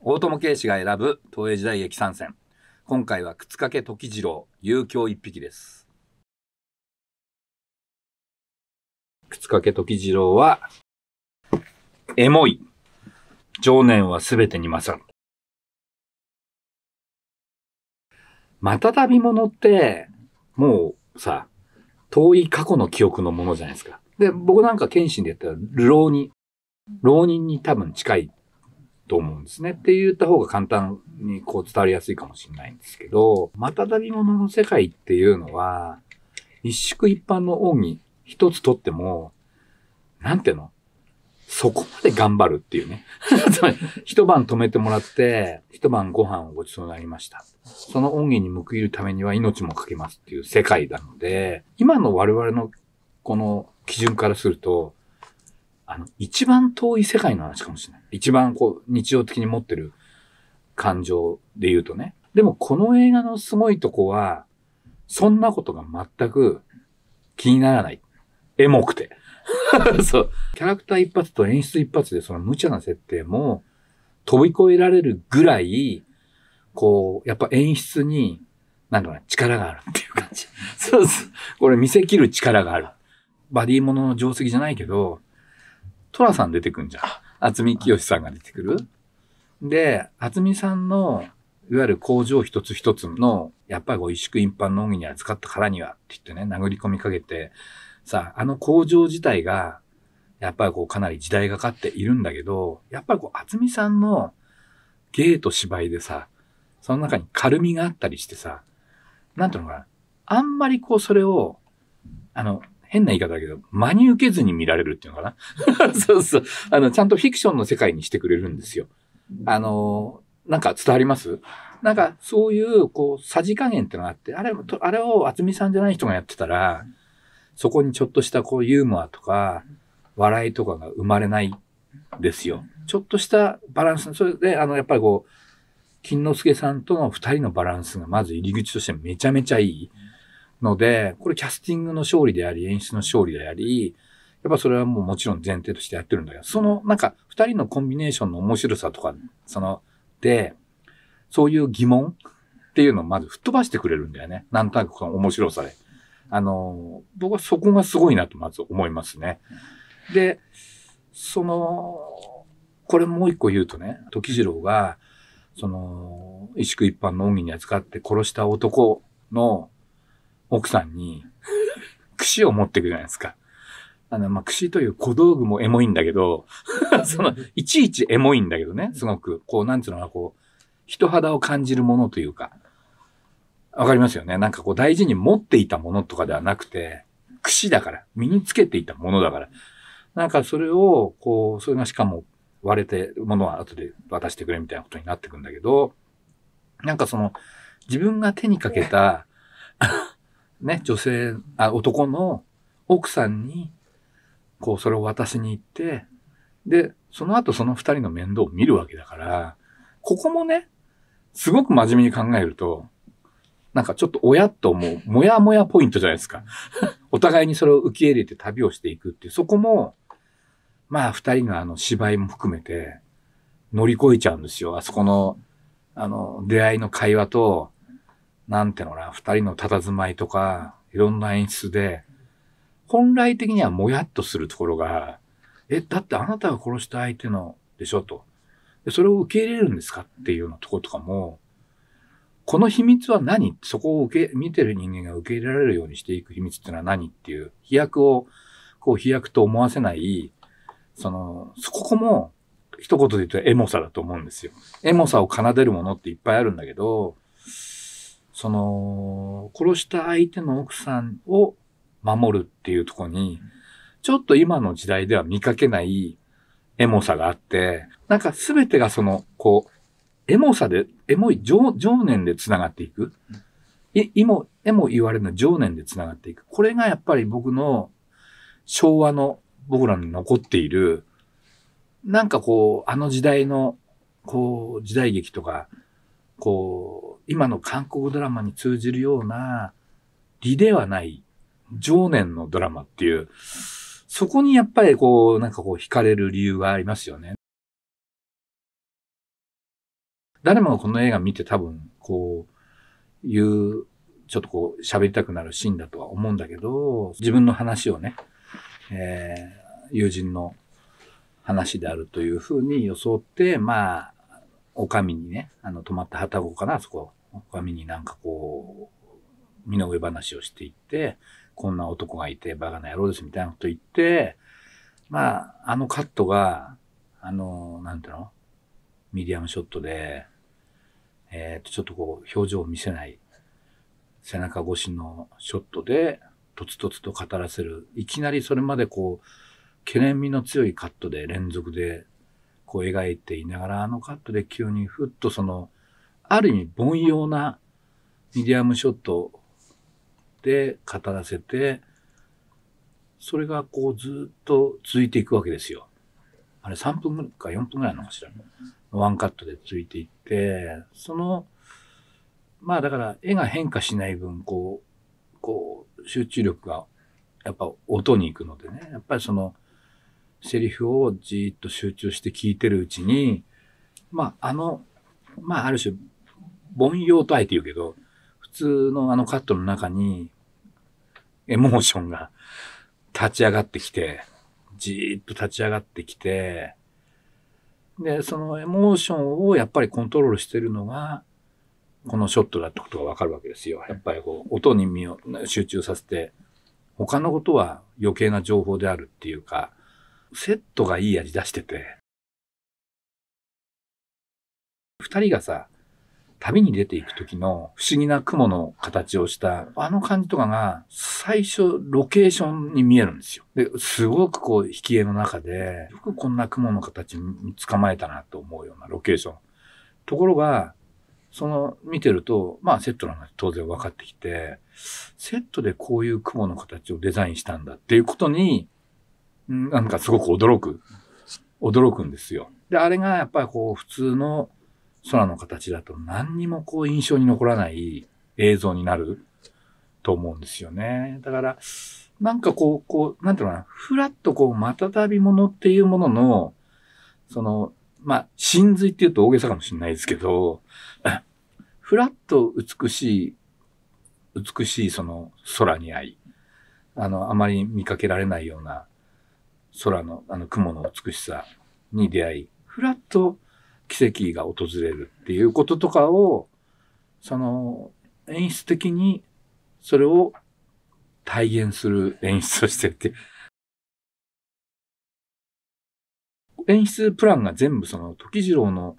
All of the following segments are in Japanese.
大友圭史が選ぶ東映時代劇参戦。今回は靴掛時次郎、遊興一匹です。靴掛時次郎は、エモい。情念はすべてに勝る。またたびものって、もうさ、遠い過去の記憶のものじゃないですか。で、僕なんか謙信で言ったら、浪人。浪人に多分近いと思うんですね。って言った方が簡単にこう伝わりやすいかもしれないんですけど、まただびの世界っていうのは、一縮一般の奥義一つとっても、なんていうのそこまで頑張るっていうね。つまり、一晩止めてもらって、一晩ご飯をごちそうになりました。その恩義に報いるためには命もかけますっていう世界なので、今の我々のこの基準からすると、あの、一番遠い世界の話かもしれない。一番こう、日常的に持ってる感情で言うとね。でもこの映画のすごいとこは、そんなことが全く気にならない。エモくて。そう。キャラクター一発と演出一発でその無茶な設定も飛び越えられるぐらい、こう、やっぱ演出に、なんだろうな、力があるっていう感じ。そうです。これ見せきる力がある。バディものの定石じゃないけど、寅さん出てくんじゃん。渥美清さんが出てくる。で、厚みさんの、いわゆる工場一つ一つの、やっぱりこう、萎縮一般農業に扱ったからには、って言ってね、殴り込みかけて、さ、あの工場自体が、やっぱりこう、かなり時代がかっているんだけど、やっぱりこう、渥美さんの芸と芝居でさ、その中に軽みがあったりしてさ、なんていうのかな、あんまりこう、それを、あの、変な言い方だけど、真に受けずに見られるっていうのかな。そうそう。あの、ちゃんとフィクションの世界にしてくれるんですよ。あの、なんか伝わりますなんかそういう、こう、さじ加減ってのがあって、あれ、あれを渥美さんじゃない人がやってたら、そこにちょっとしたこうユーモアとか、笑いとかが生まれないですよ。ちょっとしたバランス、それで、あの、やっぱりこう、金之助さんとの二人のバランスがまず入り口としてめちゃめちゃいい。ので、これキャスティングの勝利であり、演出の勝利であり、やっぱそれはもうもちろん前提としてやってるんだけど、そのなんか二人のコンビネーションの面白さとか、その、で、そういう疑問っていうのをまず吹っ飛ばしてくれるんだよね。なんとなくこの面白さで。あの、僕はそこがすごいなとまず思いますね。で、その、これもう一個言うとね、時次郎が、その、一宿一般の恩義に扱って殺した男の奥さんに、串を持っていくじゃないですか。あの、まあ、串という小道具もエモいんだけど、その、いちいちエモいんだけどね、すごく、こう、なんつうのかな、こう、人肌を感じるものというか、わかりますよね。なんかこう、大事に持っていたものとかではなくて、串だから、身につけていたものだから。なんかそれを、こう、それがしかも割れて、ものは後で渡してくれみたいなことになってくんだけど、なんかその、自分が手にかけた、ね、女性、あ、男の奥さんに、こう、それを渡しに行って、で、その後その二人の面倒を見るわけだから、ここもね、すごく真面目に考えると、なんかちょっと親と思う、もやもやポイントじゃないですか。お互いにそれを受け入れて旅をしていくっていう、そこも、まあ二人のあの芝居も含めて乗り越えちゃうんですよ。あそこの、あの、出会いの会話と、なんていうのかな、二人の佇まいとか、いろんな演出で、本来的にはもやっとするところが、え、だってあなたが殺した相手のでしょと。でそれを受け入れるんですかっていうようなとことかも、この秘密は何そこを受け、見てる人間が受け入れられるようにしていく秘密っていうのは何っていう、飛躍を、こう飛躍と思わせない、その、そこも、一言で言うとエモさだと思うんですよ。エモさを奏でるものっていっぱいあるんだけど、その、殺した相手の奥さんを守るっていうとこに、ちょっと今の時代では見かけないエモさがあって、なんか全てがその、こう、エモさで、エモい情、情念で繋がっていく。い、いも、エモ言われるの情念で繋がっていく。これがやっぱり僕の昭和の僕らに残っている、なんかこう、あの時代の、こう、時代劇とか、こう、今の韓国ドラマに通じるような、理ではない、常年のドラマっていう、そこにやっぱりこう、なんかこう惹かれる理由がありますよね。誰もがこの映画見て多分、こう、いう、ちょっとこう、喋りたくなるシーンだとは思うんだけど、自分の話をね、えー、友人の話であるというふうに装って、まあ、お将にね、あの、泊まった旗子かな、そこ。神になんかこう、身の上話をしていって、こんな男がいて、バカな野郎ですみたいなこと言って、まあ、あのカットが、あの、なんていうのミディアムショットで、えっ、と、ちょっとこう、表情を見せない、背中越しのショットで、とつとつと語らせる。いきなりそれまでこう、懸念味の強いカットで連続で、こう描いていながら、あのカットで急にふっとその、ある意味凡庸なミディアムショットで語らせて、それがこうずっと続いていくわけですよ。あれ3分か4分ぐらいのかしら。ワンカットで続いていって、その、まあだから絵が変化しない分、こう、こう、集中力がやっぱ音に行くのでね、やっぱりその、セリフをじーっと集中して聞いてるうちに、まああの、まあある種凡庸とあえて言うけど、普通のあのカットの中に、エモーションが立ち上がってきて、じーっと立ち上がってきて、で、そのエモーションをやっぱりコントロールしてるのが、このショットだってことがわかるわけですよ。やっぱりこう、音に身を集中させて、他のことは余計な情報であるっていうか、セットがいい味出してて、二人がさ、旅に出ていく時の不思議な雲の形をしたあの感じとかが最初ロケーションに見えるんですよ。ですごくこう引き絵の中でよくこんな雲の形に捕まえたなと思うようなロケーション。ところがその見てるとまあセットの話当然分かってきてセットでこういう雲の形をデザインしたんだっていうことになんかすごく驚く。驚くんですよ。で、あれがやっぱりこう普通の空の形だと何にもこう印象に残らない映像になると思うんですよね。だから、なんかこう、こう、なんていうのかな、ふらっとこう、またたびものっていうものの、その、まあ、真髄って言うと大げさかもしれないですけど、ふらっと美しい、美しいその空に合い、あの、あまり見かけられないような空の、あの、雲の美しさに出会い、ふらっと奇跡が訪れるっていうこととかを、その演出的にそれを体現する演出をしてって。演出プランが全部その時次郎の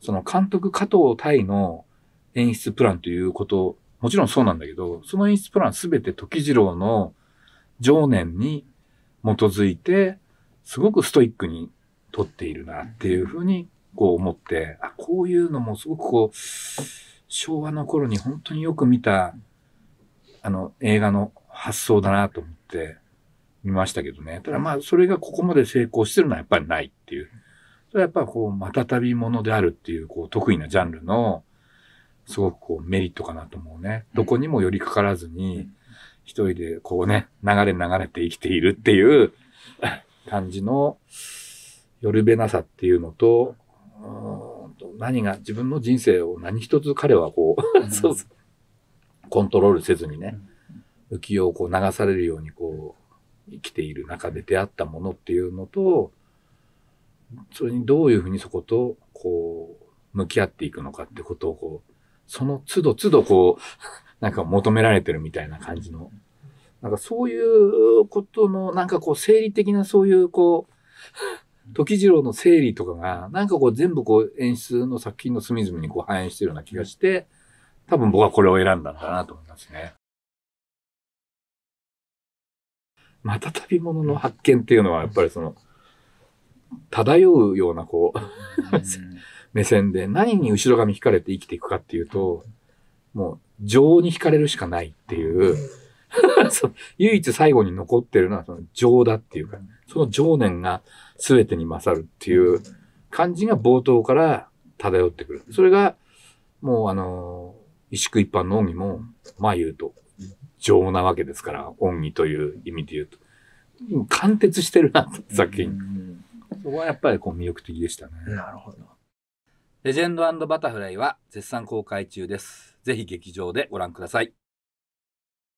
その監督加藤対の演出プランということ、もちろんそうなんだけど、その演出プランすべて時次郎の情念に基づいて、すごくストイックに撮っているなっていうふうにこう思って、あ、こういうのもすごくこう、昭和の頃に本当によく見た、あの、映画の発想だなと思って見ましたけどね。ただまあ、それがここまで成功してるのはやっぱりないっていう。それはやっぱこう、またたびものであるっていう、こう、得意なジャンルの、すごくこう、メリットかなと思うね。どこにも寄りかからずに、一人でこうね、流れ流れて生きているっていう感じの、寄るべなさっていうのと、何が自分の人生を何一つ彼はこう、そうそうコントロールせずにね、浮世をこう流されるようにこう生きている中で出会ったものっていうのとそれにどういうふうにそことこう向き合っていくのかってことをこうその都度都度こうなんか求められてるみたいな感じのなんかそういうことのなんかこう生理的なそういうこう時次郎の整理とかが、なんかこう全部こう演出の作品の隅々にこう反映してるような気がして、多分僕はこれを選んだんだなと思いますね。また旅物の発見っていうのはやっぱりその、漂うようなこう 目線で何に後ろ髪引かれて生きていくかっていうと、もう情に惹かれるしかないっていう、唯一最後に残ってるのはその情だっていうか、その情念が全てに勝るっていう感じが冒頭から漂ってくる。それが、もうあの、石区一般の恩義も、まあ言うと、情なわけですから、恩義という意味で言うと。貫徹してるなっき作品。そこはやっぱりこう魅力的でしたね。なるほど。レジェンドバタフライは絶賛公開中です。ぜひ劇場でご覧ください。